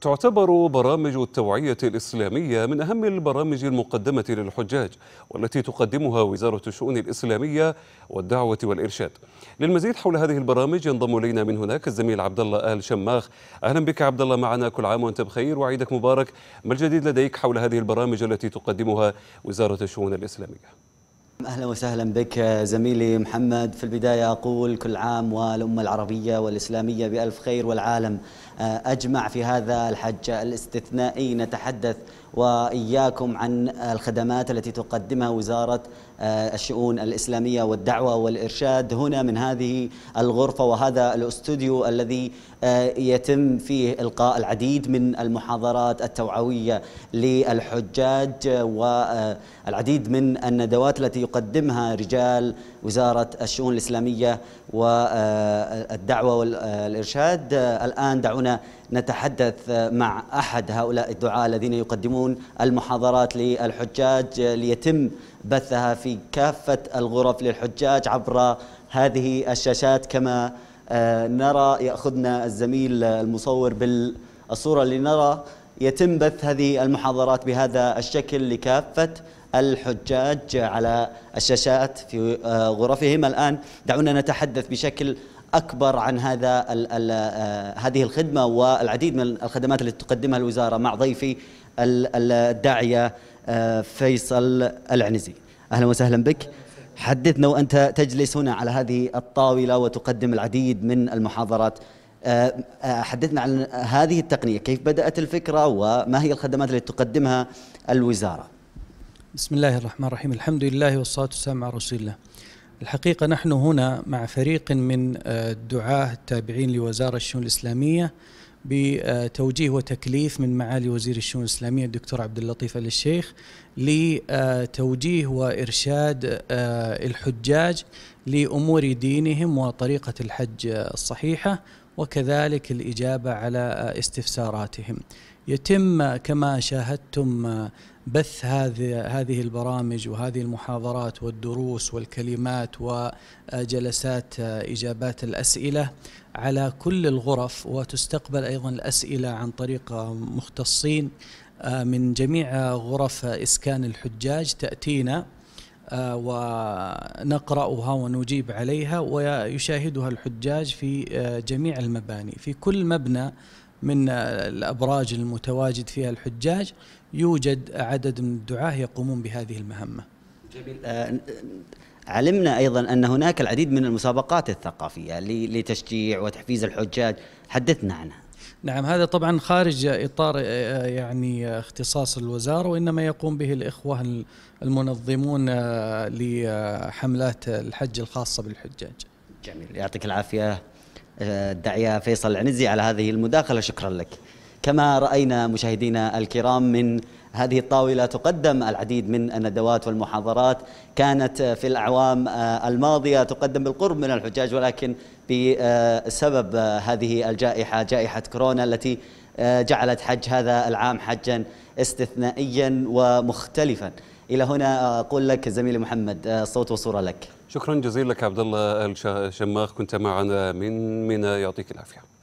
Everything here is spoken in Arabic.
تعتبر برامج التوعية الإسلامية من أهم البرامج المقدمة للحجاج والتي تقدمها وزارة الشؤون الإسلامية والدعوة والإرشاد. للمزيد حول هذه البرامج ينضم إلينا من هناك الزميل عبد الله آل شماخ. أهلا بك عبد الله معنا كل عام وأنت بخير وعيدك مبارك. ما الجديد لديك حول هذه البرامج التي تقدمها وزارة الشؤون الإسلامية؟ اهلا وسهلا بك زميلي محمد في البدايه اقول كل عام والامه العربيه والاسلاميه بالف خير والعالم آه، اجمع في هذا الحج الاستثنائي نتحدث واياكم عن الخدمات التي تقدمها وزاره آه، الشؤون الاسلاميه والدعوه والارشاد هنا من هذه الغرفه وهذا الاستوديو الذي آه، يتم فيه القاء العديد من المحاضرات التوعويه للحجاج والعديد من الندوات التي يقدمها رجال وزارة الشؤون الإسلامية والدعوة والإرشاد الآن دعونا نتحدث مع أحد هؤلاء الدعاة الذين يقدمون المحاضرات للحجاج ليتم بثها في كافة الغرف للحجاج عبر هذه الشاشات كما آه، نرى يأخذنا الزميل المصور بالصورة اللي نرى يتم بث هذه المحاضرات بهذا الشكل لكافة الحجاج على الشاشات في آه، غرفهم الآن دعونا نتحدث بشكل أكبر عن هذا الـ الـ آه، هذه الخدمة والعديد من الخدمات التي تقدمها الوزارة مع ضيفي الداعية آه، فيصل العنزي أهلا وسهلا بك حدثنا وأنت تجلس هنا على هذه الطاولة وتقدم العديد من المحاضرات آه، آه، حدثنا عن هذه التقنية كيف بدأت الفكرة وما هي الخدمات التي تقدمها الوزارة بسم الله الرحمن الرحيم الحمد لله والصلاة والسلام على رسول الله الحقيقة نحن هنا مع فريق من الدعاة آه، التابعين لوزارة الشؤون الإسلامية بتوجيه وتكليف من معالي وزير الشؤون الإسلامية الدكتور عبد اللطيف آل الشيخ لتوجيه وإرشاد الحجاج لأمور دينهم وطريقة الحج الصحيحة وكذلك الإجابة على استفساراتهم يتم كما شاهدتم بث هذه هذه البرامج وهذه المحاضرات والدروس والكلمات وجلسات اجابات الاسئله على كل الغرف وتستقبل ايضا الاسئله عن طريق مختصين من جميع غرف اسكان الحجاج تاتينا آه، ونقرأها ونجيب عليها ويشاهدها الحجاج في آه، جميع المباني في كل مبنى من آه، الأبراج المتواجد فيها الحجاج يوجد عدد من الدعاة يقومون بهذه المهمة جميل علمنا أيضا أن هناك العديد من المسابقات الثقافية لتشجيع وتحفيز الحجاج حدثنا عنها نعم هذا طبعا خارج اطار آه، آه، يعني اختصاص الوزاره وانما يقوم به الاخوه المنظمون آه، لحملات الحج الخاصه بالحجاج. جميل يعطيك العافيه الداعيه فيصل العنزي على هذه المداخله شكرا لك. كما راينا مشاهدينا الكرام من هذه الطاولة تقدم العديد من الندوات والمحاضرات كانت آه، في الأعوام آه، الماضية تقدم بالقرب من الحجاج ولكن بسبب آه، هذه الجائحة جائحة كورونا التي جعلت حج هذا العام حجا استثنائيا ومختلفا إلى هنا أقول لك زميلي محمد صوت وصورة لك شكرا جزيلا لك عبد الله الشماخ كنت معنا من منى يعطيك العافيه